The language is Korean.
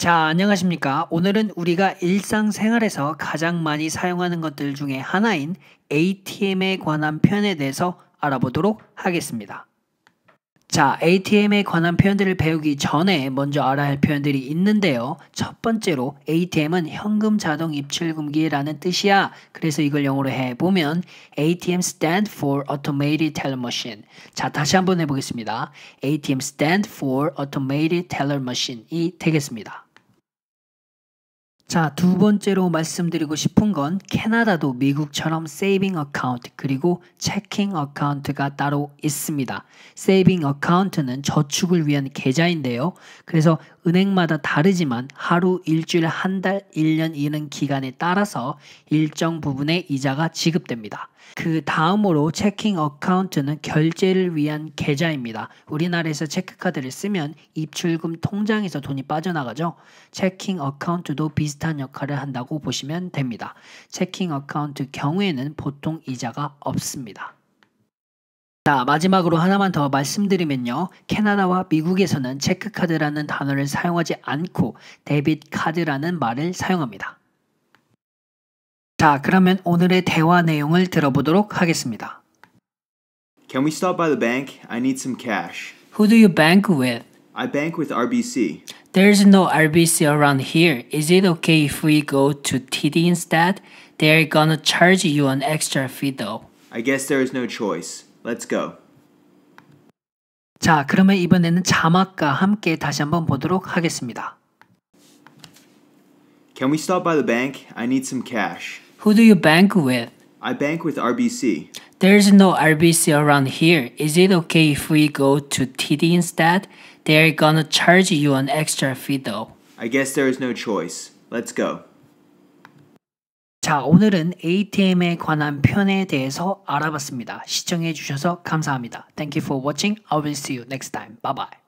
자, 안녕하십니까. 오늘은 우리가 일상생활에서 가장 많이 사용하는 것들 중에 하나인 ATM에 관한 표현에 대해서 알아보도록 하겠습니다. 자, ATM에 관한 표현들을 배우기 전에 먼저 알아야 할 표현들이 있는데요. 첫 번째로 ATM은 현금 자동 입출금기라는 뜻이야. 그래서 이걸 영어로 해보면 ATM stand for automated teller machine. 자, 다시 한번 해보겠습니다. ATM stand for automated teller machine이 되겠습니다. 자, 두 번째로 말씀드리고 싶은 건 캐나다도 미국처럼 세이빙 어카운트 그리고 체킹 어카운트가 따로 있습니다. 세이빙 어카운트는 저축을 위한 계좌인데요. 그래서 은행마다 다르지만 하루, 일주일, 한 달, 1년 이는 기간에 따라서 일정 부분의 이자가 지급됩니다. 그 다음으로 체킹 어카운트는 결제를 위한 계좌입니다. 우리나라에서 체크카드를 쓰면 입출금 통장에서 돈이 빠져나가죠. 체킹 어카운트도 비슷한 역할을 한다고 보시면 됩니다. 체킹 어카운트 경우에는 보통 이자가 없습니다. 자, 마지막으로 하나만 더 말씀드리면요. 캐나다와 미국에서는 체크카드라는 단어를 사용하지 않고 데빗 카드라는 말을 사용합니다. 자, 그러면 오늘의 대화 내용을 들어보도록 하겠습니다. Can we stop by the bank? I need some cash. Who do you bank with? I bank with RBC. There's no RBC around here. Is it okay if we go to TD instead? They're gonna charge you an extra fee though. I guess there is no choice. Let's go. 자, 그러면 이번에는 자막과 함께 다시 한번 보도록 하겠습니다. Can we stop by the bank? I need some cash. Who do you bank with? I bank with RBC. There's no RBC around here. Is it okay if we go to TD instead? They're gonna charge you an extra fee though. I guess there is no choice. Let's go. 자, 오늘은 ATM에 관한 편에 대해서 알아봤습니다. 시청해 주셔서 감사합니다. Thank you for watching. I will see you next time. Bye bye.